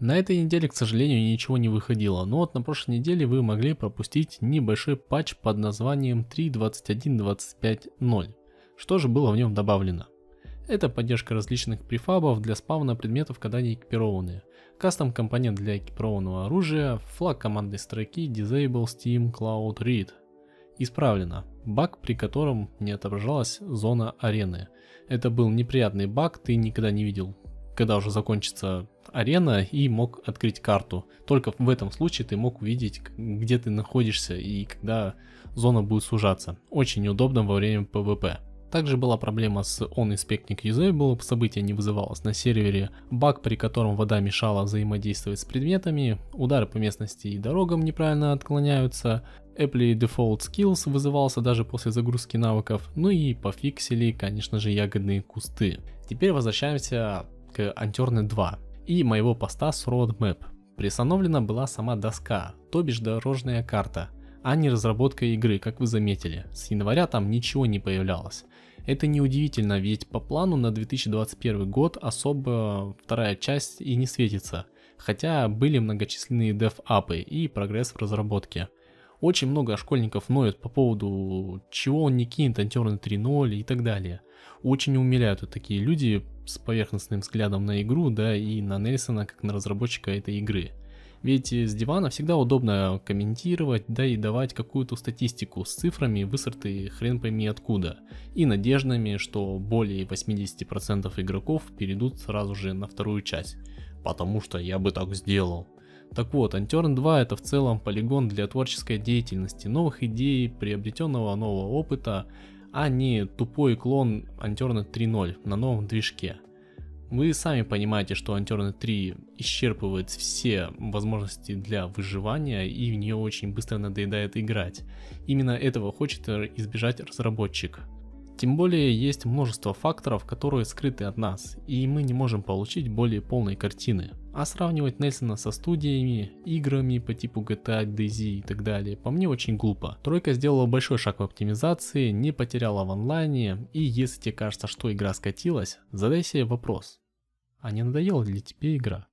На этой неделе, к сожалению, ничего не выходило, но вот на прошлой неделе вы могли пропустить небольшой патч под названием 3.21.25.0. Что же было в нем добавлено? Это поддержка различных префабов для спавна предметов, когда они экипированные. Кастом компонент для экипированного оружия, флаг командной строки Disable Steam Cloud Read. Исправлено. Баг, при котором не отображалась зона арены. Это был неприятный баг, ты никогда не видел когда уже закончится арена, и мог открыть карту. Только в этом случае ты мог увидеть, где ты находишься и когда зона будет сужаться. Очень неудобно во время ПВП. Также была проблема с он On Inspecting было событие не вызывалось на сервере, баг, при котором вода мешала взаимодействовать с предметами, удары по местности и дорогам неправильно отклоняются, Apple Default Skills вызывался даже после загрузки навыков, ну и пофиксили, конечно же, ягодные кусты. Теперь возвращаемся к Anturne 2 и моего поста с Roadmap. Приостановлена была сама доска, то бишь дорожная карта, а не разработка игры, как вы заметили. С января там ничего не появлялось. Это неудивительно, ведь по плану на 2021 год особо вторая часть и не светится, хотя были многочисленные деф-апы и прогресс в разработке. Очень много школьников ноют по поводу, чего он не кинет Антёрн 3.0 и так далее. Очень умиляют вот такие люди, с поверхностным взглядом на игру, да, и на Нельсона как на разработчика этой игры. Ведь э, с дивана всегда удобно комментировать, да и давать какую-то статистику с цифрами, высоты хрен пойми откуда, и надеждами, что более 80% игроков перейдут сразу же на вторую часть, потому что я бы так сделал. Так вот, Anturn 2 это в целом полигон для творческой деятельности, новых идей, приобретенного нового опыта, а не тупой клон Антерна 3.0 на новом движке. Вы сами понимаете, что Антерна 3 исчерпывает все возможности для выживания и в нее очень быстро надоедает играть. Именно этого хочет избежать разработчик. Тем более есть множество факторов, которые скрыты от нас, и мы не можем получить более полной картины. А сравнивать Нельсона со студиями, играми по типу GTA, DayZ и так далее, по мне очень глупо. Тройка сделала большой шаг в оптимизации, не потеряла в онлайне, и если тебе кажется, что игра скатилась, задай себе вопрос, а не надоела ли тебе игра?